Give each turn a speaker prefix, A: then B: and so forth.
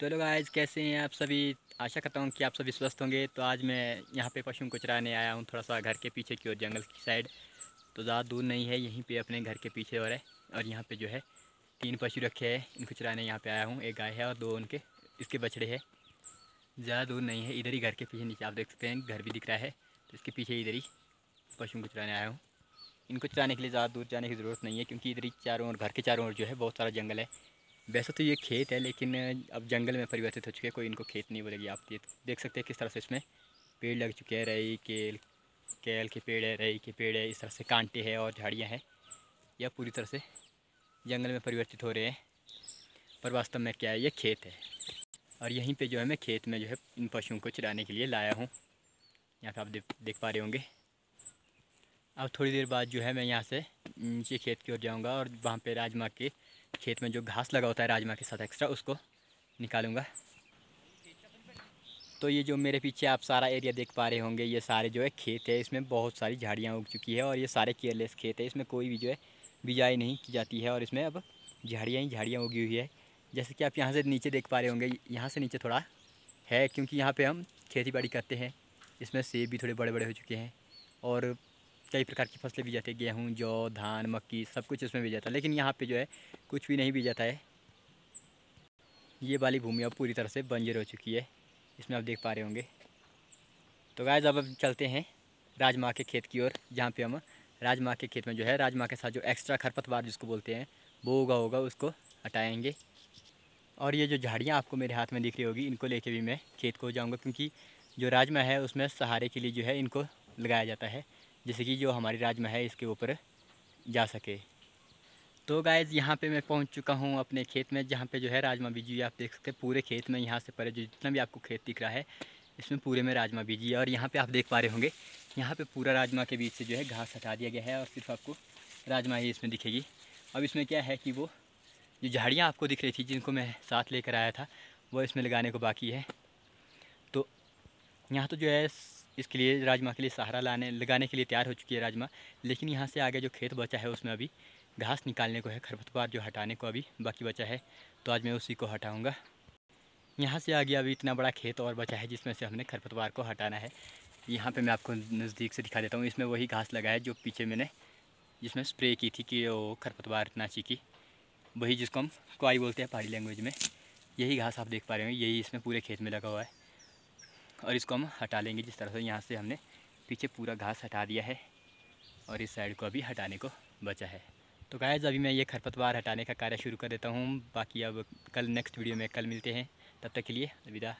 A: तो लोग आज कैसे हैं आप सभी आशा करता हूँ कि आप सभी स्वस्थ होंगे तो आज मैं यहाँ पे पशुओं को चराने आया हूँ थोड़ा सा घर के पीछे की ओर जंगल की साइड तो ज़्यादा दूर नहीं है यहीं पे अपने घर के पीछे और है और यहाँ पे जो है तीन पशु रखे हैं इनको चराने यहाँ पे आया हूँ एक गाय है और दो उनके इसके बछड़े है ज़्यादा दूर नहीं है इधर ही घर के पीछे नीचे आप देख सकते हैं घर भी दिख रहा है तो इसके पीछे इधर ही पशुओं को चराने आया हूँ इनको चराने के लिए ज़्यादा दूर जाने की ज़रूरत नहीं है क्योंकि इधर ही चारों ओर घर के चारों ओर जो है बहुत सारा जंगल है वैसे तो ये खेत है लेकिन अब जंगल में परिवर्तित हो चुके हैं कोई इनको खेत नहीं बोलेगी आप ये देख सकते हैं किस तरह से इसमें पेड़ लग चुके हैं रई केल केल के पेड़ है रई के पेड़ है इस तरह से कांटे हैं और झाड़ियाँ हैं यह पूरी तरह से जंगल में परिवर्तित हो रहे हैं पर वास्तव में क्या है ये खेत है और यहीं पे जो है मैं खेत में जो है इन पशुओं को चराने के लिए लाया हूँ यहाँ पे आप देख पा रहे होंगे अब थोड़ी देर बाद जो है मैं यहाँ से नीचे खेत की ओर जाऊँगा और वहाँ पे राजमा के खेत में जो घास लगा होता है राजमा के साथ एक्स्ट्रा उसको निकालूंगा तो ये जो मेरे पीछे आप सारा एरिया देख पा रहे होंगे ये सारे जो है खेत है इसमें बहुत सारी झाड़ियाँ उग चुकी है और ये सारे केयरलेस खेत है इसमें कोई भी जो है बिजाई नहीं की जाती है और इसमें अब झाड़ियाँ ही झाड़ियाँ उगी हुई है जैसे कि आप यहाँ से नीचे देख पा रहे होंगे यहाँ से नीचे थोड़ा है क्योंकि यहाँ पर हम खेती बाड़ी करते हैं इसमें सेब भी थोड़े बड़े बड़े हो चुके हैं और कई प्रकार की फसलें भी जाती है गेहूँ जौ धान मक्की सब कुछ उसमें भी जाता है लेकिन यहाँ पे जो है कुछ भी नहीं भी जाता है ये वाली भूमि अब पूरी तरह से बंजर हो चुकी है इसमें आप देख पा रहे होंगे तो गाय अब अब चलते हैं राजमा के खेत की ओर जहाँ पे हम राजमा के खेत में जो है राजमा के साथ जो एक्स्ट्रा खरपतवार जिसको बोलते हैं वो होगा होगा उसको हटाएँगे और ये जो झाड़ियाँ आपको मेरे हाथ में दिख रही होगी इनको लेके भी मैं खेत को जाऊँगा क्योंकि जो राजमा है उसमें सहारे के लिए जो है इनको लगाया जाता है जैसे कि जो हमारे राजमा में है इसके ऊपर जा सके तो गाइज़ यहाँ पे मैं पहुँच चुका हूँ अपने खेत में जहाँ पे जो है राजमा बीजी आप देख सकते हैं पूरे खेत में यहाँ से परे जो जितना भी आपको खेत दिख रहा है इसमें पूरे में राजमा बीजी है और यहाँ पे आप देख पा रहे होंगे यहाँ पे पूरा राजमा के बीच से जो है घास हटा दिया गया है और सिर्फ आपको राजमा ही इसमें दिखेगी अब इसमें क्या है कि वो जो झाड़ियाँ आपको दिख रही थी जिनको मैं साथ लेकर आया था वो इसमें लगाने को बाकी है तो यहाँ तो जो है इसके लिए राजमा के लिए सहारा लाने लगाने के लिए तैयार हो चुकी है राजमा लेकिन यहाँ से आगे जो खेत बचा है उसमें अभी घास निकालने को है खरपतवार जो हटाने को अभी बाकी बचा है तो आज मैं उसी को हटाऊँगा यहाँ से आगे अभी इतना बड़ा खेत और बचा है जिसमें से हमने खरपतवार को हटाना है यहाँ पर मैं आपको नज़दीक से दिखा देता हूँ इसमें वही घास लगा है जो पीछे मैंने जिसमें स्प्रे की थी कि वो खरपतवार इतना चीखी वही जिसको हम क्वाई बोलते हैं पहाड़ी लैंग्वेज में यही घास आप देख पा रहे हो यही इसमें पूरे खेत में लगा हुआ है और इसको हम हटा लेंगे जिस तरह से यहाँ से हमने पीछे पूरा घास हटा दिया है और इस साइड को अभी हटाने को बचा है तो गायज अभी मैं ये खरपतवार हटाने का कार्य शुरू कर देता हूँ बाकी अब कल नेक्स्ट वीडियो में कल मिलते हैं तब तक के लिए अलविदा